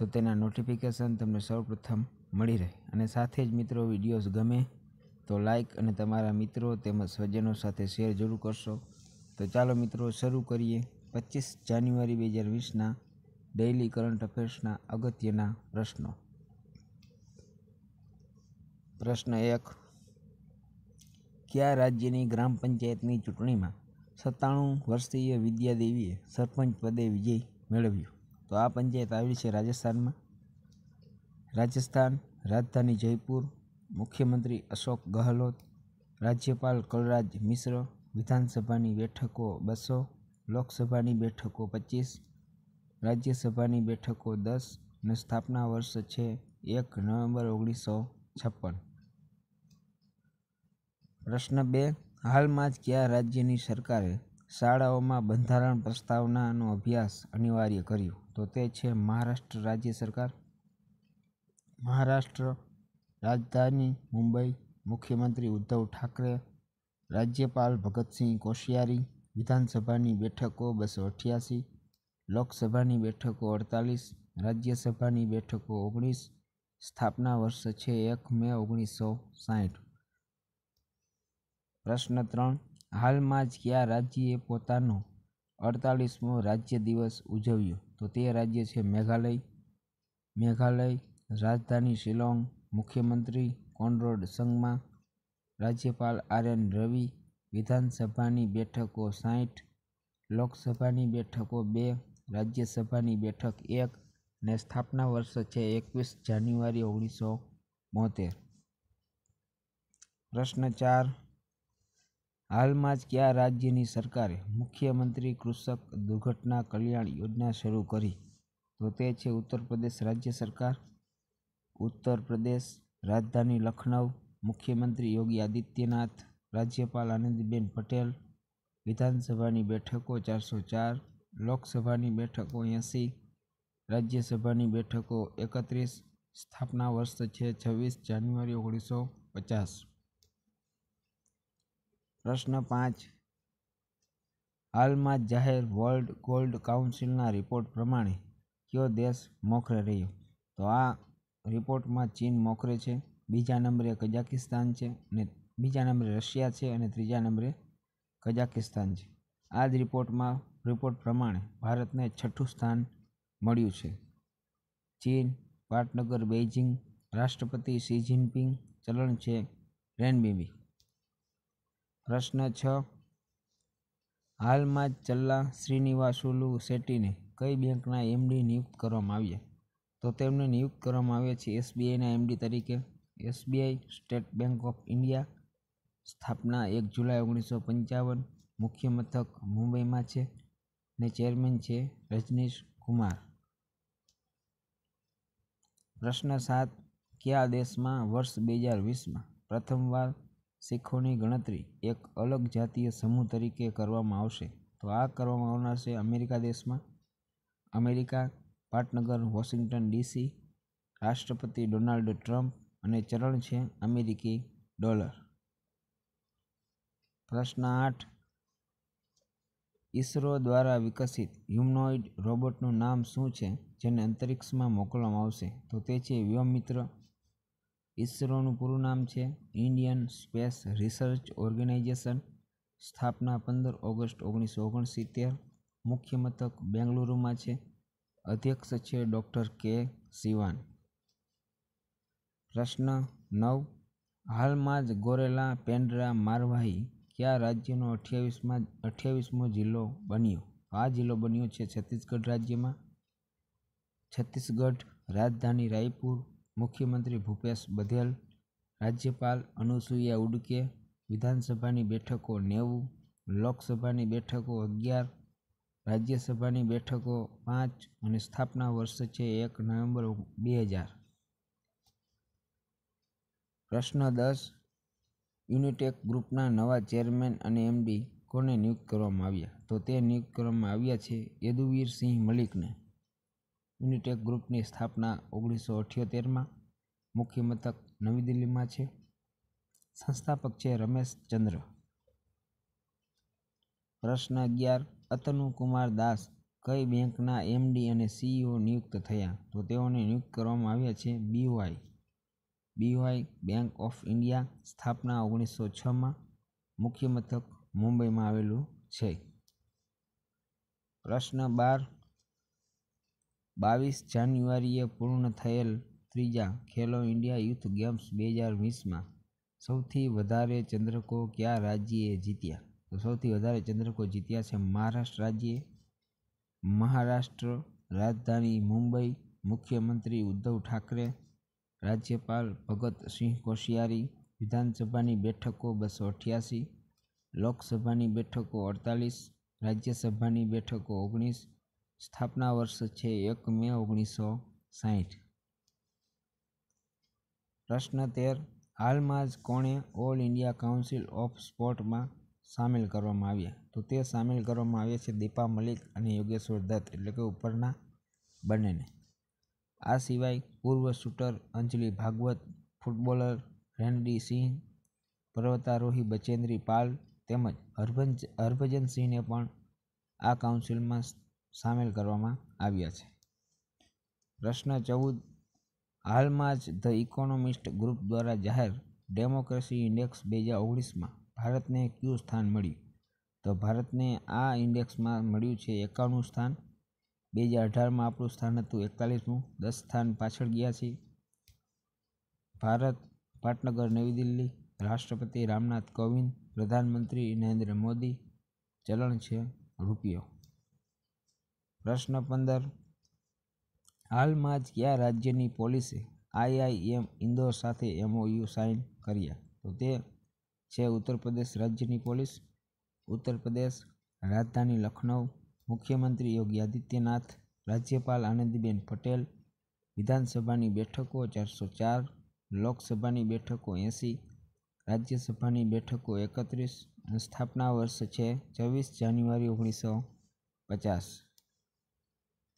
તો તેના નોટિફિકેશન તમને સૌપ્રથમ મળી રહે અને સાથે જ મિત્રો વિડીયોઝ ગમે તો લાઇક અને તમારા મિત્રો તેમજ સ્વજનો સાથે શેર જરૂર કરશો તો ચાલો મિત્રો શરૂ કરીએ પચીસ જાન્યુઆરી બે હજાર વીસના ડેઇલી કરંટ અફેર્સના અગત્યના પ્રશ્નો પ્રશ્ન એક કયા રાજ્યની ગ્રામ પંચાયતની ચૂંટણીમાં સત્તાણું વર્ષીય વિદ્યાદેવીએ સરપંચ પદે વિજય મેળવ્યું તો આ પંચાયત આવેલી છે રાજસ્થાનમાં રાજસ્થાન રાજધાની જયપુર મુખ્યમંત્રી અશોક ગહલોત રાજ્યપાલ કલરાજ મિશ્ર વિધાનસભાની બેઠકો બસો લોકસભાની બેઠકો પચીસ રાજ્યસભાની બેઠકો દસ અને સ્થાપના વર્ષ છે એક નવેમ્બર ઓગણીસો છપ્પન પ્રશ્ન બે હાલમાં જ કયા રાજ્યની સરકારે શાળાઓમાં બંધારણ પ્રસ્તાવનાનો અભ્યાસ અનિવાર્ય કર્યું તો તે છે મહારાષ્ટ્ર રાજ્ય સરકાર મહારાષ્ટ્ર રાજધાની મુંબઈ મુખ્યમંત્રી ઉદ્ધવ ઠાકરે રાજ્યપાલ ભગતસિંહ કોશિયારી વિધાનસભાની બેઠકો બસો અઠ્યાસી લોકસભાની બેઠકો અડતાલીસ રાજ્યસભાની બેઠકો ઓગણીસ સ્થાપના વર્ષ છે એક મે ઓગણીસો સાહીઠ પ્રશ્ન ત્રણ હાલમાં જ કયા રાજ્યએ પોતાનો અડતાલીસમો રાજ્ય દિવસ ઉજવ્યો તો તે રાજ્ય છે મેઘાલય મેઘાલય રાજધાની શિલોંગ મુખ્યમંત્રી કોનરોડ સંગમા રાજ્યપાલ આર એન રવિ વિધાનસભાની બેઠકો સાઠ લોકસભાની બેઠકો બે રાજ્યસભાની બેઠક એક ને સ્થાપના વર્ષ છે એકવીસ જાન્યુઆરી ઓગણીસો બોતેર પ્રશ્ન ચાર હાલમાં જ કયા રાજ્યની સરકારે મુખ્યમંત્રી કૃષક દુર્ઘટના કલ્યાણ યોજના શરૂ કરી તો તે છે ઉત્તર પ્રદેશ રાજ્ય સરકાર ઉત્તર પ્રદેશ રાજધાની લખનઉ મુખ્યમંત્રી યોગી આદિત્યનાથ રાજ્યપાલ આનંદીબેન પટેલ વિધાનસભાની બેઠકો ચારસો ચાર લોકસભાની બેઠકો એંસી રાજ્યસભાની બેઠકો એકત્રીસ સ્થાપના વર્ષ છે છવ્વીસ જાન્યુઆરી ઓગણીસો પચાસ પ્રશ્ન પાંચ હાલમાં જાહેર વર્લ્ડ ગોલ્ડ કાઉન્સિલના રિપોર્ટ પ્રમાણે કયો દેશ મોખરે રહ્યો તો આ રિપોર્ટમાં ચીન મોખરે છે બીજા નંબરે કઝાકિસ્તાન છે અને બીજા નંબરે રશિયા છે અને ત્રીજા નંબરે કઝાકિસ્તાન છે આ જ રિપોર્ટમાં રિપોર્ટ પ્રમાણે ભારતને છઠ્ઠું સ્થાન મળ્યું છે ચીન પાટનગર બેઇજિંગ રાષ્ટ્રપતિ શી જિનપિંગ ચલણ છે રેનબીબી પ્રશ્ન છ હાલમાં જ ચલ્લા શ્રીનિવાસુલુ શેટ્ટીને કઈ બેંકના એમડી નિયુક્ત કરવામાં આવ્યા તો તેમને નિયુક્ત કરવામાં આવ્યા છે એસબીઆઈના એમડી તરીકે SBI state bank of India સ્થાપના એક જુલાઈ ઓગણીસો પંચાવન મુખ્ય મથક મુંબઈમાં છે ને ચેરમેન છે રજનીશ કુમાર પ્રશ્ન સાત કયા દેશમાં વર્ષ બે હજાર વીસમાં પ્રથમવાર શીખોની ગણતરી એક અલગ જાતીય સમૂહ તરીકે કરવામાં આવશે તો આ કરવામાં આવનાર છે અમેરિકા દેશમાં અમેરિકા પાટનગર વોશિંગ્ટન ડીસી રાષ્ટ્રપતિ ડોનાલ્ડ ટ્રમ્પ અને ચરણ છે અમેરિકી ડોલર પ્રશ્ન આઠ ઈસરો દ્વારા વિકસિત હ્યુમનોઇડ રોબોટનું નામ શું છે જેને અંતરિક્ષમાં મોકલવામાં આવશે તો તે છે વ્યોમમિત્ર ઇસરોનું પૂરું નામ છે ઇન્ડિયન સ્પેસ રિસર્ચ ઓર્ગેનાઇઝેશન સ્થાપના પંદર ઓગસ્ટ ઓગણીસો ઓગણસિત્તેર મુખ્ય મથક બેંગલુરુમાં છે અધ્યક્ષ છે ડૉક્ટર કે સિવાન પ્રશ્ન નવ હાલમાં જ ગોરેલા પેન્ડ્રા મારવાહી કયા રાજ્યનો અઠ્યાવીસમાં અઠ્યાવીસમો જિલ્લો બન્યો આ જિલ્લો બન્યો છે છત્તીસગઢ રાજ્યમાં છત્તીસગઢ રાજધાની રાયપુર મુખ્યમંત્રી ભૂપેશ બધેલ રાજ્યપાલ અનુસૂયા ઉડકે વિધાનસભાની બેઠકો નેવું લોકસભાની બેઠકો અગિયાર રાજ્યસભાની બેઠકો પાંચ અને સ્થાપના વર્ષ છે એક નવેમ્બર બે હજાર પ્રશ્ન દસ યુનિટેક ગ્રુપના નવા ચેરમેન અને એમડી કોને નિયુક્ત કરવામાં આવ્યા તો તે નિયુક્ત કરવામાં આવ્યા છે યદુવીર સિંહ મલિકને યુનિટેક ગ્રુપની સ્થાપના ઓગણીસો અઠ્યોતેરમાં મુખ્ય મથક નવી દિલ્હીમાં છે સંસ્થાપક છે રમેશ ચંદ્ર પ્રશ્ન અગિયાર અતનુ કુમાર દાસ કઈ બેંકના એમડી અને સીઈઓ નિયુક્ત થયા તો તેઓને નિયુક્ત કરવામાં આવ્યા છે બીવાય બીવાય બેંક ઓફ ઇન્ડિયા સ્થાપના ઓગણીસો છમાં મુખ્ય મથક મુંબઈમાં આવેલું છે પ્રશ્ન બાર બાવીસ જાન્યુઆરીએ પૂર્ણ થયેલ ત્રીજા ખેલો ઇન્ડિયા યુથ ગેમ્સ બે હજાર વીસમાં સૌથી વધારે ચંદ્રકો કયા રાજ્યએ જીત્યા તો સૌથી વધારે ચંદ્રકો જીત્યા છે મહારાષ્ટ્ર રાજ્યે મહારાષ્ટ્ર રાજધાની મુંબઈ મુખ્યમંત્રી ઉદ્ધવ ઠાકરે રાજ્યપાલ ભગત સિંહ કોશિયારી વિધાનસભાની બેઠકો બસો અઠ્યાસી લોકસભાની બેઠકો અડતાલીસ રાજ્યસભાની બેઠકો ઓગણીસ સ્થાપના વર્ષ છે એક મે ઓગણીસો સાહીઠ પ્રશ્ન તેર હાલમાં જ કોણે ઓલ ઇન્ડિયા કાઉન્સિલ ઓફ સ્પોર્ટમાં સામેલ કરવામાં આવ્યા તો તે સામેલ કરવામાં આવ્યા છે દીપા મલિક અને યોગેશ્વર દત્ત એટલે કે ઉપરના બંનેને આ સિવાય પૂર્વ શૂટર અંજલિ ભાગવત ફૂટબોલર રેનડી સિંહ પર્વતારોહી બચેન્દ્રી પાલ તેમજ હરભન હરભજન સિંહને પણ આ કાઉન્સિલમાં સામેલ કરવામાં આવ્યા છે પ્રશ્ન ચૌદ હાલમાં જ ધ ઇકોનોમિસ્ટ ગ્રુપ દ્વારા જાહેર ડેમોક્રેસી ઇન્ડેક્સ બે હજાર ઓગણીસમાં ભારતને કયું સ્થાન મળ્યું તો ભારતને આ ઇન્ડેક્સમાં મળ્યું છે એકાણું સ્થાન બે હજાર અઢારમાં આપણું સ્થાન હતું એકતાલીસમું દસ સ્થાન પાછળ ગયા છે ભારત પાટનગર નવી દિલ્હી રાષ્ટ્રપતિ રામનાથ કોવિંદ પ્રધાનમંત્રી નરેન્દ્ર મોદી ચલણ છે રૂપિયો પ્રશ્ન પંદર હાલમાં જ કયા રાજ્યની પોલીસે આઈઆઈએમ ઇન્દોર સાથે એમઓયુ સાઇન કર્યા તો તે છે ઉત્તર પ્રદેશ રાજ્યની પોલીસ ઉત્તર પ્રદેશ રાજધાની લખનૌ મુખ્યમંત્રી યોગી આદિત્યનાથ રાજ્યપાલ આનંદીબેન પટેલ વિધાનસભાની બેઠકો ચારસો ચાર લોકસભાની બેઠકો એંસી રાજ્યસભાની બેઠકો એકત્રીસ સ્થાપના વર્ષ છે છવ્વીસ જાન્યુઆરી ઓગણીસો પચાસ